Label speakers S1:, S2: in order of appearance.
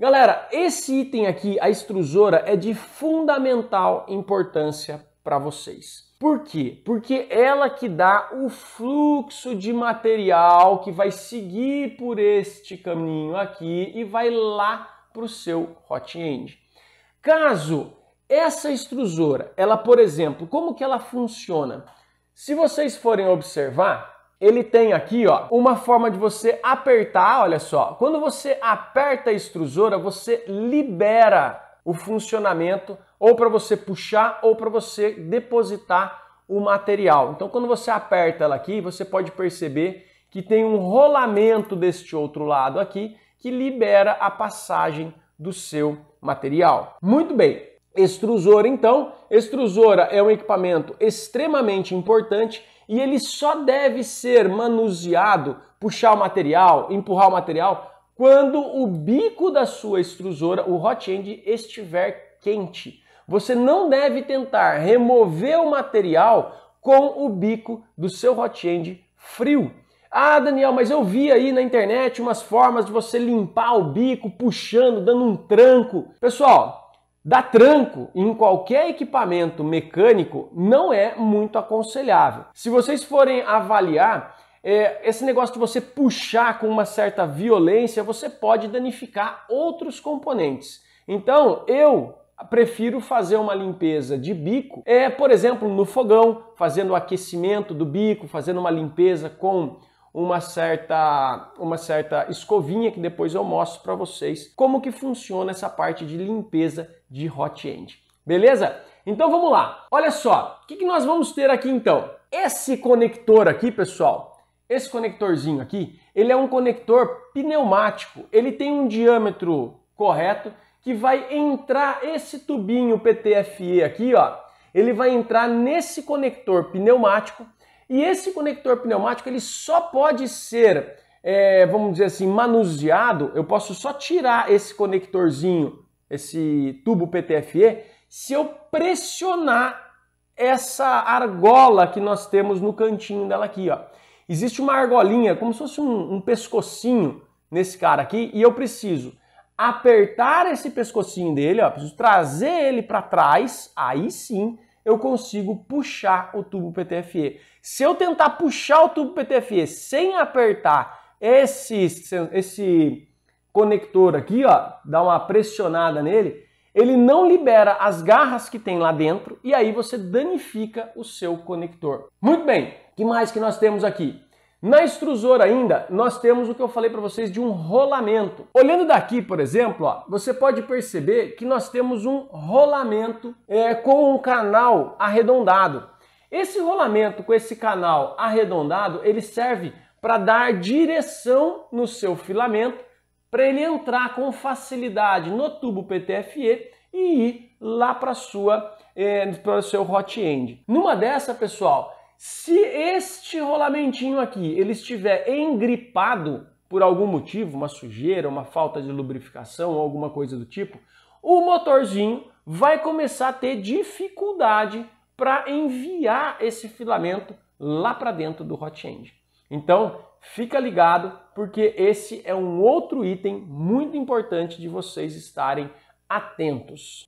S1: Galera, esse item aqui, a extrusora, é de fundamental importância para vocês. Por quê? Porque ela que dá o fluxo de material que vai seguir por este caminho aqui e vai lá para o seu hotend. Caso essa extrusora, ela, por exemplo, como que ela funciona? Se vocês forem observar, ele tem aqui, ó, uma forma de você apertar, olha só. Quando você aperta a extrusora, você libera o funcionamento ou para você puxar ou para você depositar o material. Então, quando você aperta ela aqui, você pode perceber que tem um rolamento deste outro lado aqui que libera a passagem do seu material. Muito bem. Extrusora, então, extrusora é um equipamento extremamente importante e ele só deve ser manuseado, puxar o material, empurrar o material, quando o bico da sua extrusora, o hot end, estiver quente. Você não deve tentar remover o material com o bico do seu hot end frio. Ah, Daniel, mas eu vi aí na internet umas formas de você limpar o bico puxando, dando um tranco. Pessoal, Dar tranco em qualquer equipamento mecânico não é muito aconselhável. Se vocês forem avaliar, é, esse negócio de você puxar com uma certa violência, você pode danificar outros componentes. Então, eu prefiro fazer uma limpeza de bico, é, por exemplo, no fogão, fazendo o aquecimento do bico, fazendo uma limpeza com uma certa, uma certa escovinha que depois eu mostro para vocês como que funciona essa parte de limpeza de hot end. Beleza? Então vamos lá. Olha só, o que, que nós vamos ter aqui então? Esse conector aqui, pessoal, esse conectorzinho aqui, ele é um conector pneumático. Ele tem um diâmetro correto que vai entrar esse tubinho PTFE aqui, ó. Ele vai entrar nesse conector pneumático e esse conector pneumático ele só pode ser, é, vamos dizer assim, manuseado. Eu posso só tirar esse conectorzinho, esse tubo PTFE, se eu pressionar essa argola que nós temos no cantinho dela aqui, ó. Existe uma argolinha, como se fosse um, um pescocinho nesse cara aqui, e eu preciso apertar esse pescocinho dele, ó, preciso trazer ele para trás, aí sim eu consigo puxar o tubo PTFE. Se eu tentar puxar o tubo PTFE sem apertar esse, esse conector aqui, ó, dar uma pressionada nele, ele não libera as garras que tem lá dentro e aí você danifica o seu conector. Muito bem, que mais que nós temos aqui? Na extrusora ainda, nós temos o que eu falei para vocês de um rolamento. Olhando daqui, por exemplo, ó, você pode perceber que nós temos um rolamento é, com um canal arredondado. Esse rolamento com esse canal arredondado, ele serve para dar direção no seu filamento para ele entrar com facilidade no tubo PTFE e ir lá para sua é, para o seu hot end. Numa dessa, pessoal, se este rolamentinho aqui ele estiver engripado por algum motivo, uma sujeira, uma falta de lubrificação, alguma coisa do tipo, o motorzinho vai começar a ter dificuldade para enviar esse filamento lá para dentro do hot end. Então, fica ligado porque esse é um outro item muito importante de vocês estarem atentos.